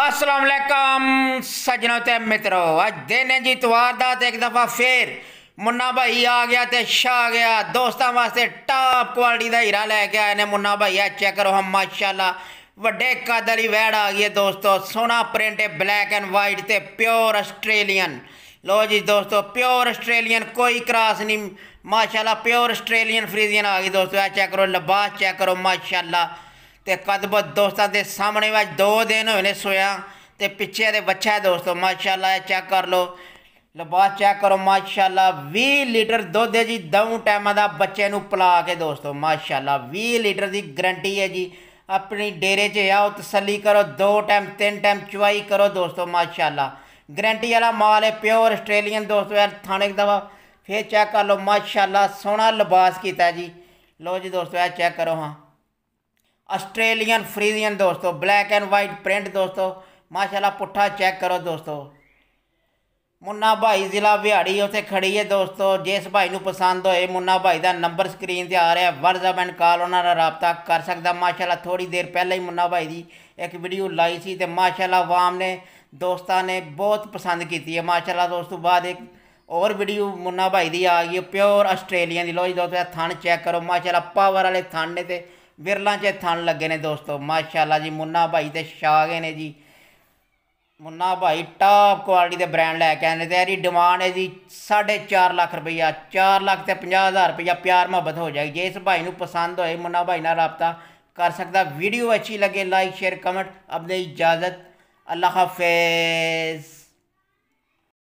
असलम सजनों ते मित्रों अज दिन है जी तवारदात एक दफ़ा फिर मुन्ना भाई आ गया ते शाह आ गया दोस्तों वास्ते टॉप क्वालिटी का हीरा लैके आए ने मुन्ना भाई आ चेक करो हम माशाला व्डे कद वैड आ गई है दोस्तों सोना प्रिंट है ब्लैक एंड वाइट ते प्योर आस्ट्रेलियन लो जी दोस्तों प्योर आस्ट्रेलियन कोई क्रास नहीं माशाला प्योर आस्ट्रेलियन फ्रीजियन आ गई दोस्तों चेक करो लबास चेक करो माशाला ਤੇ ਕਦਬਤ ਦੋਸਤਾਂ ਦੇ ਸਾਹਮਣੇ ਵਿੱਚ ਦੋ ਦਿਨ ਹੋਏ ਨੇ ਸੋਇਆ ਤੇ ਪਿੱਛੇ ਦੇ ਬੱਚਾ ਦੋਸਤੋ ਮਾਸ਼ਾਅੱਲਾ ਚੈੱਕ ਕਰ ਲੋ ਲਬਾ ਚੈੱਕ ਕਰੋ ਮਾਸ਼ਾਅੱਲਾ 20 ਲੀਟਰ ਦੁੱਧ ਹੈ ਜੀ ਦੋ ਟਾਈਮਾਂ ਦਾ ਬੱਚੇ ਨੂੰ ਪਿਲਾ ਕੇ ਦੋਸਤੋ ਮਾਸ਼ਾਅੱਲਾ 20 ਲੀਟਰ ਦੀ ਗਰੰਟੀ ਹੈ ਜੀ ਆਪਣੀ ਡੇਰੇ 'ਚ ਆਓ ਤਸੱਲੀ ਕਰੋ ਦੋ ਟਾਈਮ ਤਿੰਨ ਟਾਈਮ ਚੁਆਈ ਕਰੋ ਦੋਸਤੋ ਮਾਸ਼ਾਅੱਲਾ ਗਰੰਟੀ ਵਾਲਾ ਮਾਲ ਹੈ ਪਿਓਰ ਆਸਟ੍ਰੇਲੀਅਨ ਦੋਸਤੋ ਯਾਰ ਥਾਣੇ ਦਾ ਫੇਰ ਚੈੱਕ ਕਰ ਲੋ ਮਾਸ਼ਾਅੱਲਾ ਸੋਹਣਾ ਲਿਬਾਸ ਕੀਤਾ ਜੀ ਲੋ ਜੀ ਦੋਸਤੋ ਇਹ ਚੈੱਕ ਕਰੋ ਹਾਂ ऑस्ट्रेलियन फ्रीजियन दोस्तों ब्लैक एंड वाइट प्रिंट दोस्तों माशाल्लाह पुट्ठा चेक करो दोस्तों मुन्ना भाई ज़िला बिहाड़ी उत्थे खड़ी है दोस्तों जिस भाई ਨੂੰ ਪਸੰਦ ਹੋਏ ਮੁੰਨਾ ਭਾਈ नंबर स्क्रीन ਸਕਰੀਨ आ रहा ਰਿਹਾ WhatsApp ਐਂਡ ਕਾਲ ਉਹਨਾਂ ਨਾਲ ਰਾਬਤਾ ਕਰ माशाला थोड़ी देर पहले ही मुन्ना भाई की एक वीडियो लाई ਲਾਈ ਸੀ ਤੇ ਮਾਸ਼ਾਅੱਲਾ ਆਵਾਮ ਨੇ ਦੋਸਤਾਂ ਨੇ ਬਹੁਤ ਪਸੰਦ ਕੀਤੀ ਹੈ ਮਾਸ਼ਾਅੱਲਾ ਦੋਸਤੋ ਬਾਅਦ और वीडियो मुन्ना भाई की आ गई प्योर आस्ट्रेलिया की लो जी दोस्तों थन चेक करो माशाला पावर वाले थन ने तो ਵਿਰਲਾਂ 'ਚ ਥਣ ਲੱਗੇ ਨੇ ਦੋਸਤੋ ਮਾਸ਼ਾਅੱਲਾ ਜੀ ਮੁੰਨਾ ਭਾਈ ਤੇ ਸ਼ਾਗੇ ਨੇ ਜੀ ਮੁੰਨਾ ਭਾਈ ਟਾਪ ਕੁਆਲਿਟੀ ਦੇ ਬ੍ਰਾਂਡ ਲੈ ਕੇ ਆਏ ਨੇ ਤੇ ਇਹਦੀ ਡਿਮਾਂਡ ਹੈ ਜੀ 4.5 ਲੱਖ ਰੁਪਈਆ 4 ਲੱਖ ਤੇ 50000 ਰੁਪਈਆ ਪਿਆਰ ਮੁਹੱਬਤ ਹੋ ਜਾਏਗੀ ਜੇ ਇਸ ਭਾਈ ਨੂੰ ਪਸੰਦ ਹੋਏ ਮੁੰਨਾ ਭਾਈ ਨਾਲ رابطہ कर सकता वीडियो अच्छी लगे लाइक शेयर कमेंट अपने इजाज़त अल्लाह हाफिज़